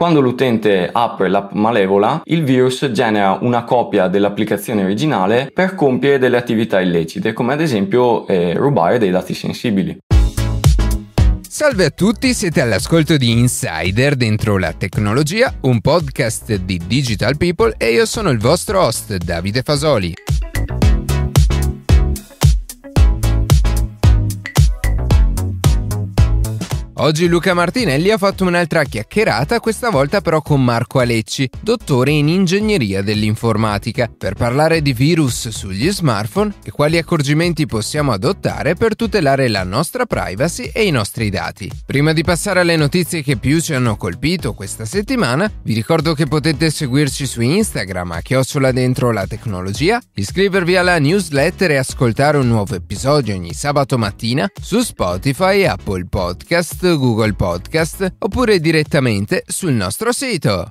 Quando l'utente apre l'app malevola, il virus genera una copia dell'applicazione originale per compiere delle attività illecite, come ad esempio eh, rubare dei dati sensibili. Salve a tutti, siete all'ascolto di Insider dentro la tecnologia, un podcast di Digital People e io sono il vostro host Davide Fasoli. Oggi Luca Martinelli ha fatto un'altra chiacchierata, questa volta però con Marco Alecci, dottore in ingegneria dell'informatica, per parlare di virus sugli smartphone e quali accorgimenti possiamo adottare per tutelare la nostra privacy e i nostri dati. Prima di passare alle notizie che più ci hanno colpito questa settimana, vi ricordo che potete seguirci su Instagram a chiocciola dentro la tecnologia, iscrivervi alla newsletter e ascoltare un nuovo episodio ogni sabato mattina su Spotify e Apple Podcast Google Podcast oppure direttamente sul nostro sito.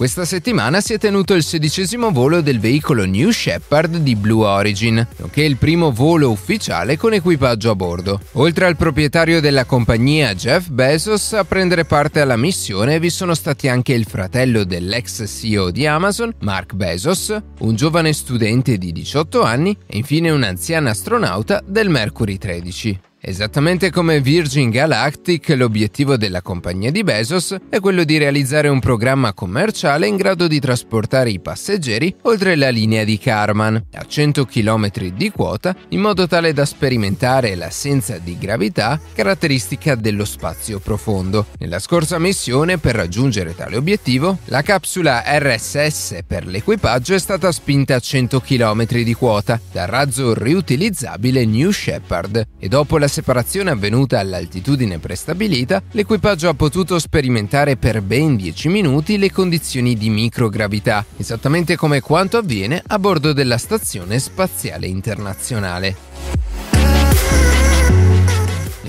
Questa settimana si è tenuto il sedicesimo volo del veicolo New Shepard di Blue Origin, nonché il primo volo ufficiale con equipaggio a bordo. Oltre al proprietario della compagnia Jeff Bezos a prendere parte alla missione vi sono stati anche il fratello dell'ex CEO di Amazon, Mark Bezos, un giovane studente di 18 anni e infine un'anziana astronauta del Mercury 13. Esattamente come Virgin Galactic, l'obiettivo della compagnia di Bezos è quello di realizzare un programma commerciale in grado di trasportare i passeggeri oltre la linea di Karman, a 100 km di quota, in modo tale da sperimentare l'assenza di gravità caratteristica dello spazio profondo. Nella scorsa missione, per raggiungere tale obiettivo, la capsula RSS per l'equipaggio è stata spinta a 100 km di quota dal razzo riutilizzabile New Shepard e dopo la separazione avvenuta all'altitudine prestabilita, l'equipaggio ha potuto sperimentare per ben 10 minuti le condizioni di microgravità, esattamente come quanto avviene a bordo della Stazione Spaziale Internazionale.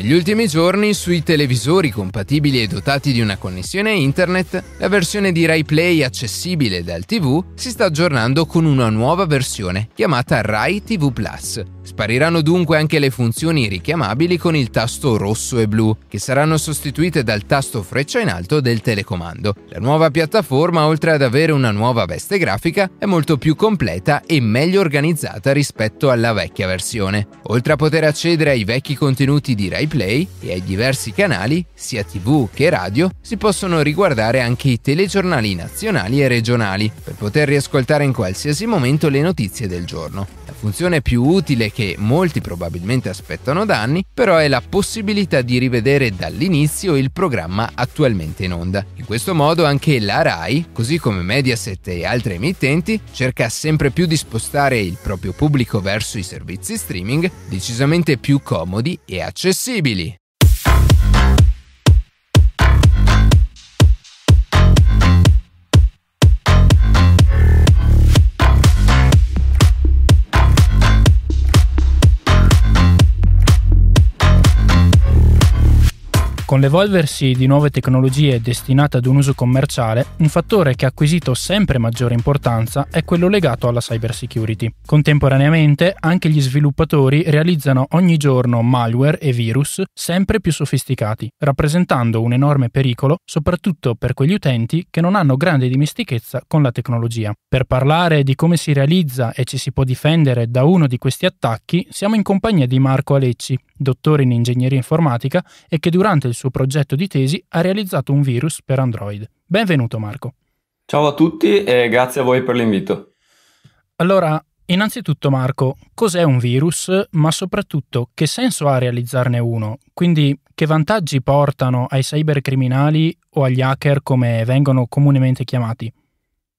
Negli ultimi giorni sui televisori compatibili e dotati di una connessione internet, la versione di Rai Play accessibile dal TV si sta aggiornando con una nuova versione chiamata Rai TV Plus. Spariranno dunque anche le funzioni richiamabili con il tasto rosso e blu, che saranno sostituite dal tasto freccia in alto del telecomando. La nuova piattaforma, oltre ad avere una nuova veste grafica, è molto più completa e meglio organizzata rispetto alla vecchia versione. Oltre a poter accedere ai vecchi contenuti di Rai Play e ai diversi canali, sia tv che radio, si possono riguardare anche i telegiornali nazionali e regionali per poter riascoltare in qualsiasi momento le notizie del giorno funzione più utile che molti probabilmente aspettano da anni, però è la possibilità di rivedere dall'inizio il programma attualmente in onda. In questo modo anche la RAI, così come Mediaset e altri emittenti, cerca sempre più di spostare il proprio pubblico verso i servizi streaming decisamente più comodi e accessibili. Con l'evolversi di nuove tecnologie destinate ad un uso commerciale, un fattore che ha acquisito sempre maggiore importanza è quello legato alla cybersecurity. Contemporaneamente, anche gli sviluppatori realizzano ogni giorno malware e virus sempre più sofisticati, rappresentando un enorme pericolo soprattutto per quegli utenti che non hanno grande dimestichezza con la tecnologia. Per parlare di come si realizza e ci si può difendere da uno di questi attacchi, siamo in compagnia di Marco Alecci, dottore in ingegneria informatica e che durante il suo suo progetto di tesi, ha realizzato un virus per Android. Benvenuto Marco. Ciao a tutti e grazie a voi per l'invito. Allora, innanzitutto Marco, cos'è un virus, ma soprattutto che senso ha realizzarne uno? Quindi che vantaggi portano ai cybercriminali o agli hacker come vengono comunemente chiamati?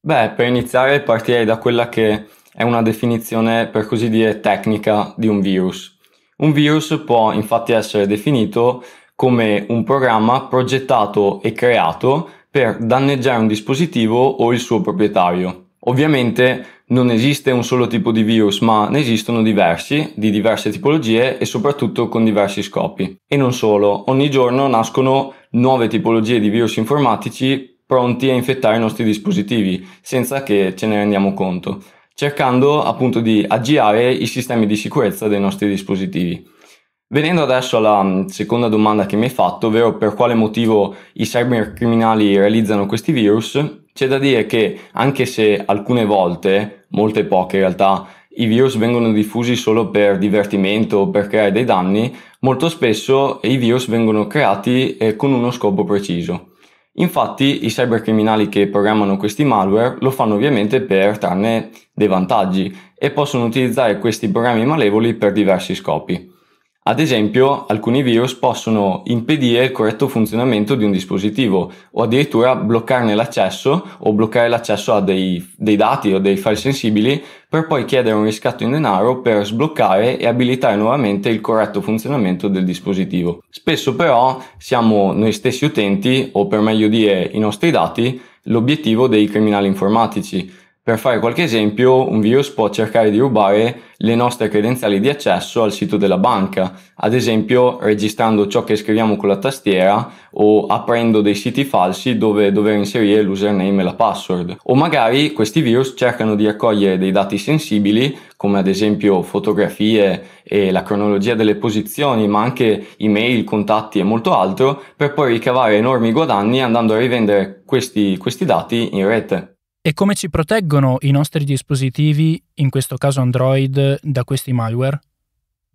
Beh, per iniziare partirei da quella che è una definizione per così dire tecnica di un virus. Un virus può infatti essere definito come un programma progettato e creato per danneggiare un dispositivo o il suo proprietario. Ovviamente non esiste un solo tipo di virus, ma ne esistono diversi, di diverse tipologie e soprattutto con diversi scopi. E non solo, ogni giorno nascono nuove tipologie di virus informatici pronti a infettare i nostri dispositivi, senza che ce ne rendiamo conto, cercando appunto di aggirare i sistemi di sicurezza dei nostri dispositivi. Venendo adesso alla mm, seconda domanda che mi hai fatto, ovvero per quale motivo i cybercriminali realizzano questi virus, c'è da dire che anche se alcune volte, molte poche in realtà, i virus vengono diffusi solo per divertimento o per creare dei danni, molto spesso i virus vengono creati eh, con uno scopo preciso. Infatti i cybercriminali che programmano questi malware lo fanno ovviamente per trarne dei vantaggi e possono utilizzare questi programmi malevoli per diversi scopi. Ad esempio, alcuni virus possono impedire il corretto funzionamento di un dispositivo o addirittura bloccarne l'accesso o bloccare l'accesso a dei, dei, dati o dei file sensibili per poi chiedere un riscatto in denaro per sbloccare e abilitare nuovamente il corretto funzionamento del dispositivo. Spesso però siamo noi stessi utenti o per meglio dire i nostri dati l'obiettivo dei criminali informatici per fare qualche esempio, un virus può cercare di rubare le nostre credenziali di accesso al sito della banca, ad esempio registrando ciò che scriviamo con la tastiera o aprendo dei siti falsi dove dover inserire l'username e la password. O magari questi virus cercano di raccogliere dei dati sensibili, come ad esempio fotografie e la cronologia delle posizioni, ma anche email, contatti e molto altro, per poi ricavare enormi guadagni andando a rivendere questi, questi dati in rete. E come ci proteggono i nostri dispositivi, in questo caso Android, da questi malware?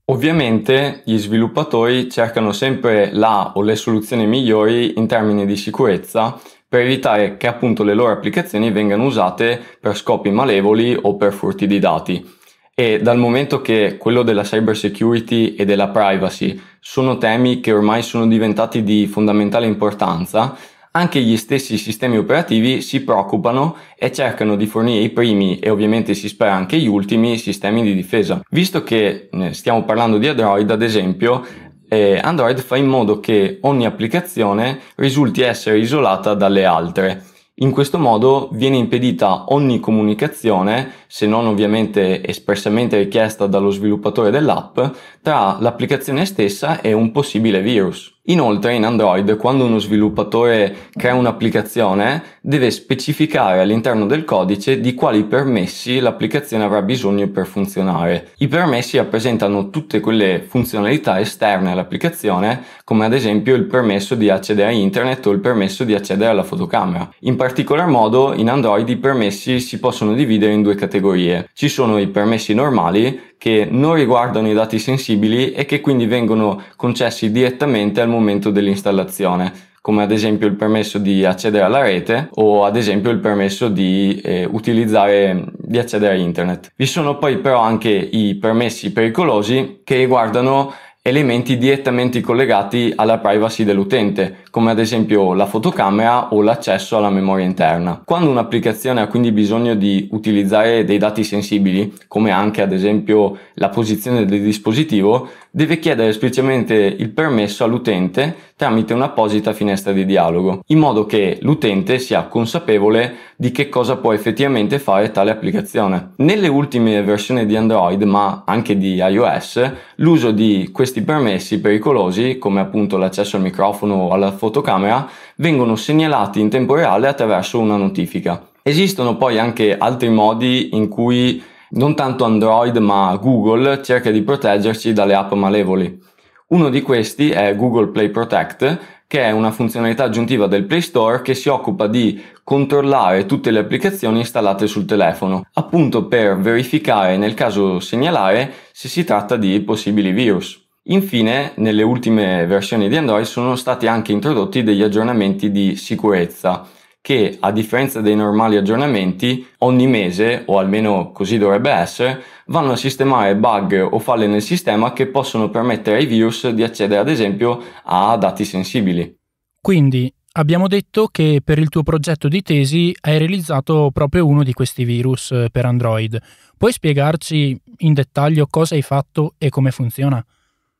Ovviamente gli sviluppatori cercano sempre la o le soluzioni migliori in termini di sicurezza per evitare che appunto le loro applicazioni vengano usate per scopi malevoli o per furti di dati. E dal momento che quello della cyber security e della privacy sono temi che ormai sono diventati di fondamentale importanza, anche gli stessi sistemi operativi si preoccupano e cercano di fornire i primi e ovviamente si spera anche gli ultimi sistemi di difesa. Visto che eh, stiamo parlando di Android, ad esempio, eh, Android fa in modo che ogni applicazione risulti essere isolata dalle altre. In questo modo viene impedita ogni comunicazione, se non ovviamente espressamente richiesta dallo sviluppatore dell'app, tra l'applicazione stessa e un possibile virus. Inoltre in Android quando uno sviluppatore crea un'applicazione deve specificare all'interno del codice di quali permessi l'applicazione avrà bisogno per funzionare. I permessi rappresentano tutte quelle funzionalità esterne all'applicazione come ad esempio il permesso di accedere a internet o il permesso di accedere alla fotocamera. In particolar modo in Android i permessi si possono dividere in due categorie. Ci sono i permessi normali che non riguardano i dati sensibili e che quindi vengono concessi direttamente al momento dell'installazione come ad esempio il permesso di accedere alla rete o ad esempio il permesso di eh, utilizzare di accedere a internet. Vi sono poi però anche i permessi pericolosi che riguardano elementi direttamente collegati alla privacy dell'utente, come ad esempio la fotocamera o l'accesso alla memoria interna. Quando un'applicazione ha quindi bisogno di utilizzare dei dati sensibili, come anche ad esempio la posizione del dispositivo, deve chiedere semplicemente il permesso all'utente tramite un'apposita finestra di dialogo, in modo che l'utente sia consapevole di che cosa può effettivamente fare tale applicazione. Nelle ultime versioni di Android, ma anche di iOS, l'uso di questi permessi pericolosi, come appunto l'accesso al microfono o alla fotocamera, vengono segnalati in tempo reale attraverso una notifica. Esistono poi anche altri modi in cui non tanto Android ma Google cerca di proteggerci dalle app malevoli. Uno di questi è Google Play Protect, che è una funzionalità aggiuntiva del Play Store che si occupa di controllare tutte le applicazioni installate sul telefono, appunto per verificare, nel caso segnalare, se si tratta di possibili virus. Infine, nelle ultime versioni di Android sono stati anche introdotti degli aggiornamenti di sicurezza che, a differenza dei normali aggiornamenti, ogni mese, o almeno così dovrebbe essere, vanno a sistemare bug o falle nel sistema che possono permettere ai virus di accedere ad esempio a dati sensibili. Quindi abbiamo detto che per il tuo progetto di tesi hai realizzato proprio uno di questi virus eh, per Android. Puoi spiegarci in dettaglio cosa hai fatto e come funziona?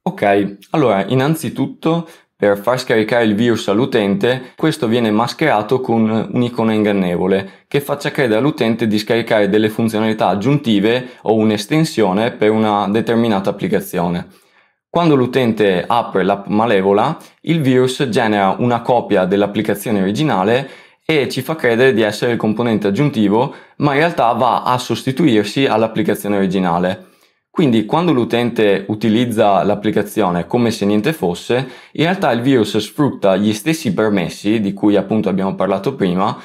Ok, allora innanzitutto per far scaricare il virus all'utente, questo viene mascherato con un'icona ingannevole che faccia credere all'utente di scaricare delle funzionalità aggiuntive o un'estensione per una determinata applicazione. Quando l'utente apre l'app malevola, il virus genera una copia dell'applicazione originale e ci fa credere di essere il componente aggiuntivo, ma in realtà va a sostituirsi all'applicazione originale. Quindi quando l'utente utilizza l'applicazione come se niente fosse, in realtà il virus sfrutta gli stessi permessi di cui appunto abbiamo parlato prima,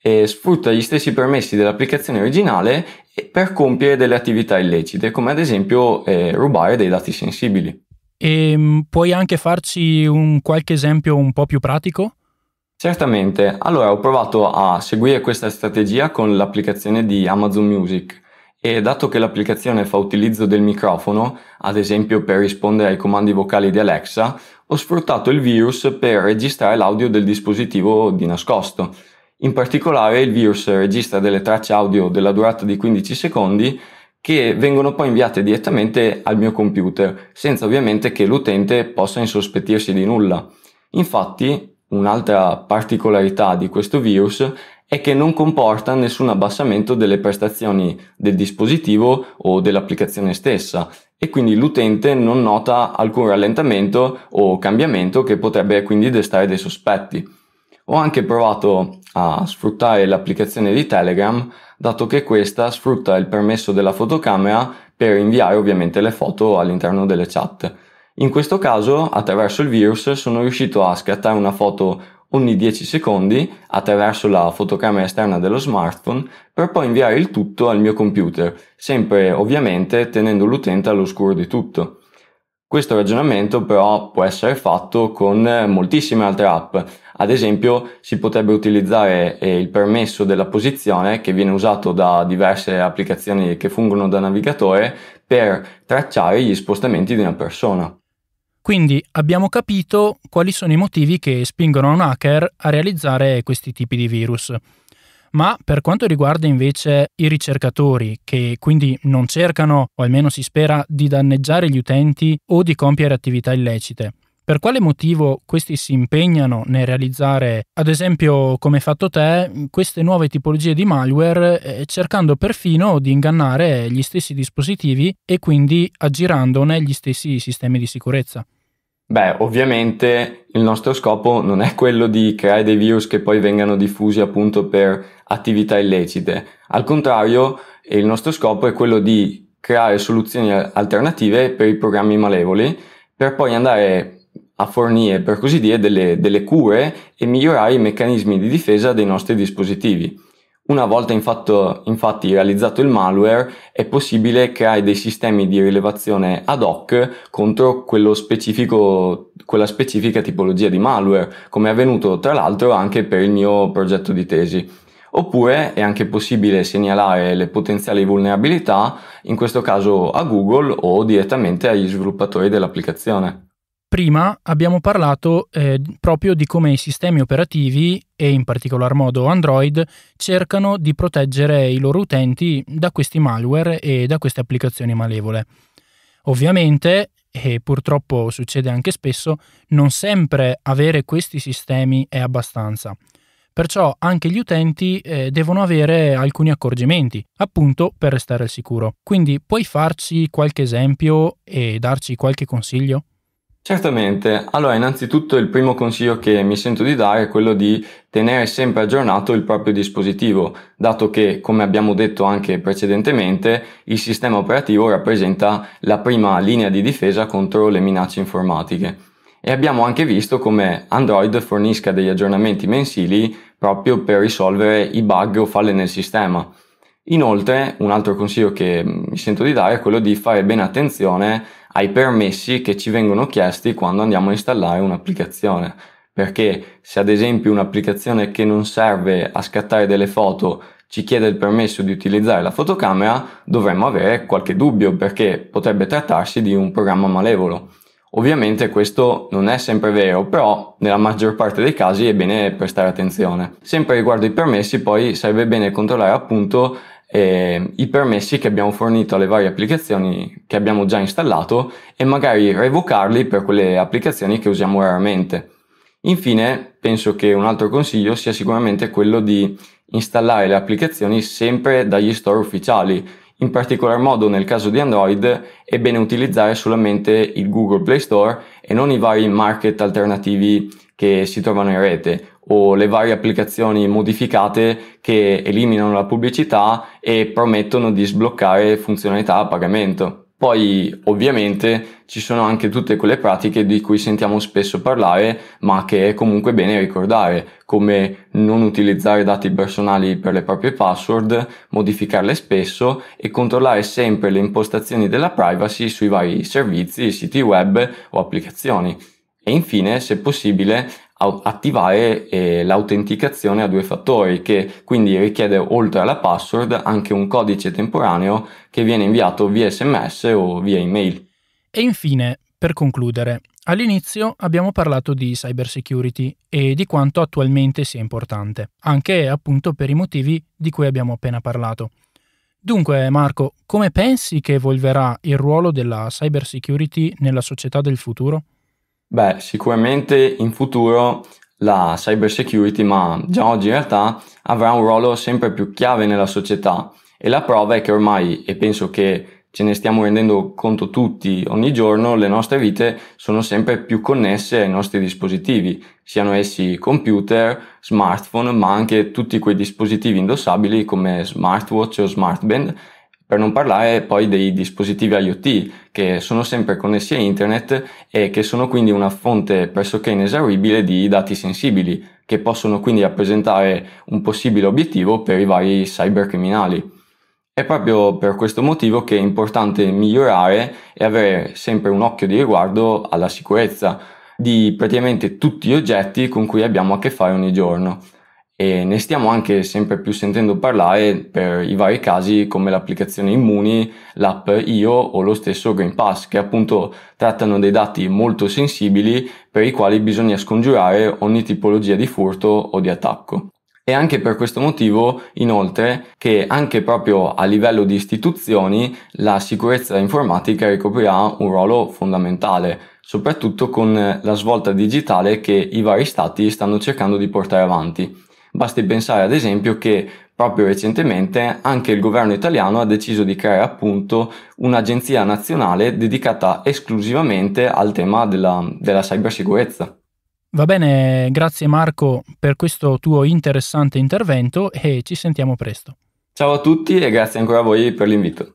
eh, sfrutta gli stessi permessi dell'applicazione originale per compiere delle attività illecite, come ad esempio eh, rubare dei dati sensibili. E ehm, puoi anche farci un qualche esempio un po' più pratico? Certamente, allora ho provato a seguire questa strategia con l'applicazione di Amazon Music. E dato che l'applicazione fa utilizzo del microfono, ad esempio per rispondere ai comandi vocali di Alexa, ho sfruttato il virus per registrare l'audio del dispositivo di nascosto. In particolare il virus registra delle tracce audio della durata di 15 secondi che vengono poi inviate direttamente al mio computer, senza ovviamente che l'utente possa insospettirsi di nulla. Infatti, un'altra particolarità di questo virus è che non comporta nessun abbassamento delle prestazioni del dispositivo o dell'applicazione stessa e quindi l'utente non nota alcun rallentamento o cambiamento che potrebbe quindi destare dei sospetti. Ho anche provato a sfruttare l'applicazione di Telegram, dato che questa sfrutta il permesso della fotocamera per inviare ovviamente le foto all'interno delle chat. In questo caso, attraverso il virus, sono riuscito a scattare una foto ogni 10 secondi attraverso la fotocamera esterna dello smartphone per poi inviare il tutto al mio computer, sempre ovviamente tenendo l'utente all'oscuro di tutto. Questo ragionamento però può essere fatto con moltissime altre app, ad esempio si potrebbe utilizzare eh, il permesso della posizione che viene usato da diverse applicazioni che fungono da navigatore per tracciare gli spostamenti di una persona. Quindi abbiamo capito quali sono i motivi che spingono un hacker a realizzare questi tipi di virus. Ma per quanto riguarda invece i ricercatori, che quindi non cercano, o almeno si spera, di danneggiare gli utenti o di compiere attività illecite, per quale motivo questi si impegnano nel realizzare, ad esempio come hai fatto te, queste nuove tipologie di malware, eh, cercando perfino di ingannare gli stessi dispositivi e quindi aggirandone gli stessi sistemi di sicurezza? Beh, ovviamente il nostro scopo non è quello di creare dei virus che poi vengano diffusi appunto per attività illecite. Al contrario, il nostro scopo è quello di creare soluzioni alternative per i programmi malevoli per poi andare a fornire, per così dire, delle, delle cure e migliorare i meccanismi di difesa dei nostri dispositivi. Una volta infatto, infatti realizzato il malware è possibile creare dei sistemi di rilevazione ad hoc contro quella specifica tipologia di malware, come è avvenuto tra l'altro anche per il mio progetto di tesi. Oppure è anche possibile segnalare le potenziali vulnerabilità, in questo caso a Google o direttamente agli sviluppatori dell'applicazione. Prima abbiamo parlato eh, proprio di come i sistemi operativi, e in particolar modo Android, cercano di proteggere i loro utenti da questi malware e da queste applicazioni malevole. Ovviamente, e purtroppo succede anche spesso, non sempre avere questi sistemi è abbastanza. Perciò anche gli utenti eh, devono avere alcuni accorgimenti, appunto per restare al sicuro. Quindi puoi farci qualche esempio e darci qualche consiglio? Certamente, allora innanzitutto il primo consiglio che mi sento di dare è quello di tenere sempre aggiornato il proprio dispositivo, dato che, come abbiamo detto anche precedentemente, il sistema operativo rappresenta la prima linea di difesa contro le minacce informatiche. E abbiamo anche visto come Android fornisca degli aggiornamenti mensili proprio per risolvere i bug o falle nel sistema. Inoltre, un altro consiglio che mi sento di dare è quello di fare bene attenzione ai permessi che ci vengono chiesti quando andiamo a installare un'applicazione. Perché se ad esempio un'applicazione che non serve a scattare delle foto ci chiede il permesso di utilizzare la fotocamera, dovremmo avere qualche dubbio perché potrebbe trattarsi di un programma malevolo. Ovviamente questo non è sempre vero, però nella maggior parte dei casi è bene prestare attenzione. Sempre riguardo i permessi, poi sarebbe bene controllare appunto eh, i permessi che abbiamo fornito alle varie applicazioni che abbiamo già installato e magari revocarli per quelle applicazioni che usiamo raramente. Infine, penso che un altro consiglio sia sicuramente quello di installare le applicazioni sempre dagli store ufficiali. In particolar modo nel caso di Android è bene utilizzare solamente il Google Play Store e non i vari market alternativi che si trovano in rete, o le varie applicazioni modificate che eliminano la pubblicità e promettono di sbloccare funzionalità a pagamento. Poi ovviamente ci sono anche tutte quelle pratiche di cui sentiamo spesso parlare, ma che è comunque bene ricordare, come non utilizzare dati personali per le proprie password, modificarle spesso e controllare sempre le impostazioni della privacy sui vari servizi, siti web o applicazioni. E infine, se possibile, attivare eh, l'autenticazione a due fattori che quindi richiede oltre alla password anche un codice temporaneo che viene inviato via sms o via email. E infine, per concludere, all'inizio abbiamo parlato di cybersecurity e di quanto attualmente sia importante, anche appunto per i motivi di cui abbiamo appena parlato. Dunque, Marco, come pensi che evolverà il ruolo della cybersecurity nella società del futuro? Beh, sicuramente in futuro la cyber security, ma già oggi in realtà, avrà un ruolo sempre più chiave nella società e la prova è che ormai, e penso che ce ne stiamo rendendo conto tutti ogni giorno, le nostre vite sono sempre più connesse ai nostri dispositivi, siano essi computer, smartphone, ma anche tutti quei dispositivi indossabili come smartwatch o smartband per non parlare poi dei dispositivi IoT, che sono sempre connessi a internet e che sono quindi una fonte pressoché inesauribile di dati sensibili, che possono quindi rappresentare un possibile obiettivo per i vari cybercriminali. È proprio per questo motivo che è importante migliorare e avere sempre un occhio di riguardo alla sicurezza di praticamente tutti gli oggetti con cui abbiamo a che fare ogni giorno e ne stiamo anche sempre più sentendo parlare per i vari casi come l'applicazione Immuni, l'app IO o lo stesso Green Pass che appunto trattano dei dati molto sensibili per i quali bisogna scongiurare ogni tipologia di furto o di attacco. E anche per questo motivo, inoltre, che anche proprio a livello di istituzioni la sicurezza informatica ricoprirà un ruolo fondamentale, soprattutto con la svolta digitale che i vari stati stanno cercando di portare avanti. Basti pensare ad esempio che proprio recentemente anche il governo italiano ha deciso di creare appunto un'agenzia nazionale dedicata esclusivamente al tema della, della cybersicurezza. Va bene, grazie Marco per questo tuo interessante intervento e ci sentiamo presto. Ciao a tutti e grazie ancora a voi per l'invito.